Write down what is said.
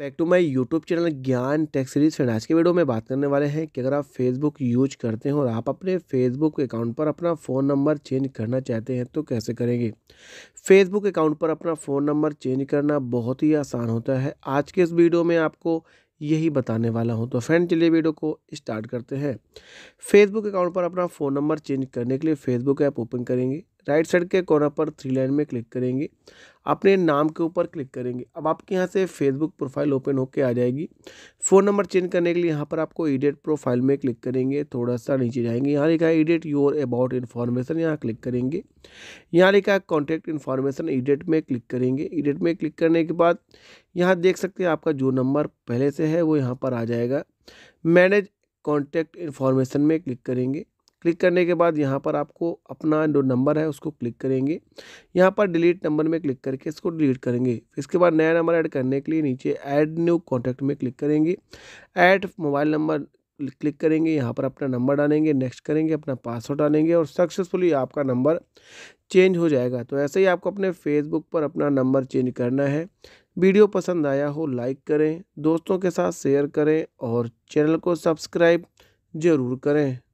back to my YouTube channel Gyan tech series friend आज के video में बात करने वाले हैं कि अगर आप फेसबुक यूज करते हैं और आप अपने फेसबुक अकाउंट पर अपना फ़ोन नंबर चेंज करना चाहते हैं तो कैसे करेंगे फेसबुक अकाउंट पर अपना फ़ोन नंबर चेंज करना बहुत ही आसान होता है आज के इस वीडियो में आपको यही बताने वाला हूं तो फ्रेंड चलिए वीडियो को स्टार्ट करते हैं फेसबुक अकाउंट पर अपना फ़ोन नंबर चेंज करने के लिए फेसबुक ऐप ओपन करेंगे राइट साइड के कॉर्नर पर थ्री लाइन में क्लिक करेंगे अपने नाम के ऊपर क्लिक करेंगे अब आपके यहाँ से फेसबुक प्रोफाइल ओपन होकर आ जाएगी फ़ोन नंबर चेंज करने के लिए यहाँ पर आपको एडिट प्रोफाइल में क्लिक करेंगे थोड़ा सा नीचे जाएंगे यहाँ लिखा है एडिट योर अबाउट इन्फॉर्मेशन यहाँ क्लिक करेंगे यहाँ लिखा है कॉन्टैक्ट इन्फॉर्मेशन एडिट में क्लिक करेंगे एडिट में क्लिक करने के बाद यहाँ देख सकते हैं आपका जो नंबर पहले से है वो यहाँ पर आ जाएगा मैनेज कॉन्टैक्ट इन्फॉर्मेशन में क्लिक करेंगे क्लिक करने के बाद यहाँ पर आपको अपना जो नंबर है उसको क्लिक करेंगे यहाँ पर डिलीट नंबर में क्लिक करके इसको डिलीट करेंगे इसके बाद नया नंबर ऐड करने के लिए नीचे ऐड न्यू कॉन्टैक्ट में क्लिक करेंगे ऐड मोबाइल नंबर क्लिक करेंगे यहाँ पर अपना नंबर डालेंगे नेक्स्ट करेंगे अपना पासवर्ड डालेंगे और सक्सेसफुली आपका नंबर चेंज हो जाएगा तो ऐसे ही आपको अपने फेसबुक पर अपना नंबर चेंज करना है वीडियो पसंद आया हो लाइक करें दोस्तों के साथ शेयर करें और चैनल को सब्सक्राइब ज़रूर करें